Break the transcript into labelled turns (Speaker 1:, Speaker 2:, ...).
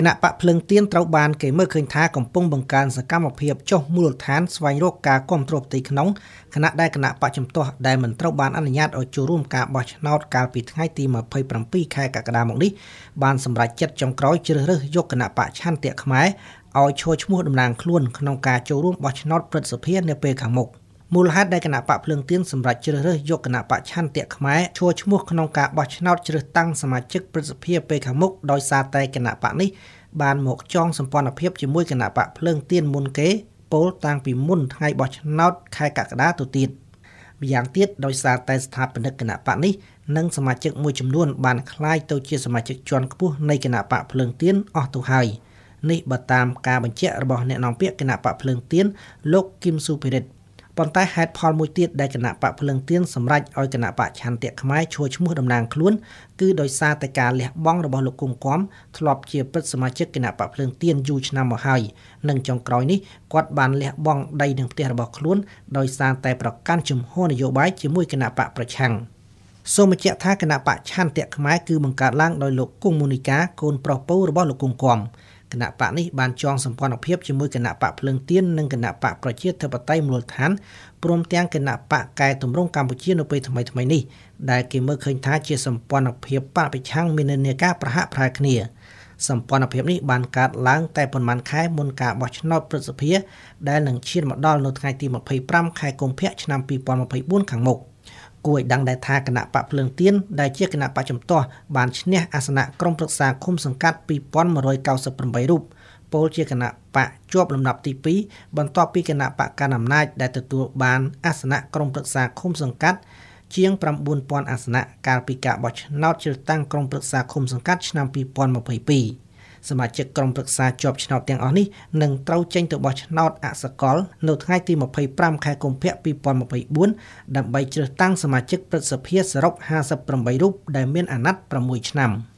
Speaker 1: គណៈបកភ្លឹងទៀនត្រូវបានគេមើលឃើញថាកំពុងបង្កើនសកម្មភាពចុះមូលដ្ឋានស្វែងរកការគ្រប់គ្រងផ្ទៃក្នុងគណៈដែលគណៈបកជំទាស់ដែលមិនត្រូវបានអនុញ្ញាតឲ្យចូលរួមការបោះឆ្នោតកាលពីថ្ងៃទី27ខែកក្កដាមកនេះបានសម្រេចចិត្តចុងក្រោយជ្រើសរើសយកគណៈបកឆន្ទៈខ្មែរឲ្យឈរឈ្មោះតំណាងខ្លួនក្នុងការចូលរួមបោះឆ្នោតព្រឹទ្ធសភានៅពេលខាងមុខមូលហេតុដែលគណៈបកភ្លើងទៀនសម្រាប់ជ្រើសរើសយកគណៈបកឆន្ទៈខ្មែរឈរឈ្មោះក្នុងការបោះឆ្នោតជ្រើសតាំងសមាជិកព្រឹទ្ធសភាពេលខាងមុខដោយសារតែគណៈបកនេះបានមកចងសម្ព័ន្ធភាពជាមួយគណៈបកភ្លើងទៀនមុនគេពោលតាំងពីមុនថ្ងៃបោះឆ្នោតខែកក្កដាទៅទៀតម្យ៉ាងទៀតដោយសារតែស្ថាបនិកគណៈបកនេះនិងសមាជិកមួយចំនួនបានคล้ายទៅជាសមាជិកជាន់ខ្ពស់នៃគណៈបកភ្លើងទៀនអស់ទៅហើយនេះបើតាមការបញ្ជាក់របស់អ្នកនាំពាក្យគណៈបកភ្លើងទៀនលោកគឹមសុភិរិទ្ធប៉ុន្តែហេតុផលមួយទៀតដែលគណៈបកភ្លឹងទៀនសម្រេចឲ្យគណៈបកឆន្ទៈខ្មែរឈួរឈ្មោះតំណាងខ្លួនគឺដោយសារតែការលះបង់របស់លោកគុំគំធ្លាប់ជាព្រឹទ្ធសមាជិកគណៈបកភ្លឹងទៀនយូរឆ្នាំមកហើយនិងចុងក្រោយនេះគាត់បានលះបង់ដីនឹងផ្ទះរបស់ខ្លួនដោយសារតែប្រកាន់ជំហរនយោបាយជាមួយគណៈបកប្រឆាំងសូមបញ្ជាក់ថាគណៈបច្ឆន្ទៈខ្មែរគឺបង្កើតឡើងដោយលោកគង់មូនីកាកូនប្រុសពៅរបស់លោកគង់គំគណៈបកនេះបានចងសម្ព័ន្ធភាពជាមួយគណៈបកភ្លើងទៀននិងគណៈបកប្រជាធិបតេយ្យមូលដ្ឋានព្រមទាំងគណៈបកកែតម្រង់កម្ពុជានៅពេលថ្មីថ្មីនេះដែលគេមើលឃើញថាជាសម្ព័ន្ធភាពបកប្រឆាំងមាននានាការប្រហាក់ប្រហែលគ្នាសម្ព័ន្ធភាពនេះបានកើតឡើងតែប៉ុន្មានខែមុនការបោះឆ្នោតព្រឹទ្ធសភាដែលនឹងឈានមកដល់នៅថ្ងៃទី25ខែកុម្ភៈឆ្នាំ2024ខាងមុខ។គួរឲ្យដឹងដែរថាគណៈបកភ្លើងទៀនដែលជាគណៈបកជំទាស់បានឈ្នះអាសនៈក្រុមប្រឹក្សាឃុំសង្កាត់2198រូបពលជាគណៈបកជាប់លំដាប់ទី2បន្ទាប់ពីគណៈបកកណ្ដាលអំណាចដែលទទួលបានអាសនៈក្រុមប្រឹក្សាឃុំសង្កាត់ជាង9000អាសនៈកាលពីការបោះឆ្នោតជ្រើសតាំងក្រុមប្រឹក្សាឃុំសង្កាត់ឆ្នាំ2022សមាជិកក្រុមប្រឹក្សាជាប់ឆ្នោតទាំងអស់នេះនឹងត្រូវចេញទៅបោះឆ្នោតអសកលនៅថ្ងៃទី25ខែកុម្ភៈ2024ដើម្បីជ្រើសតាំងសមាជិកព្រឹទ្ធសភាសរុប58រូបដែលមានអាណត្តិ6ឆ្នាំ។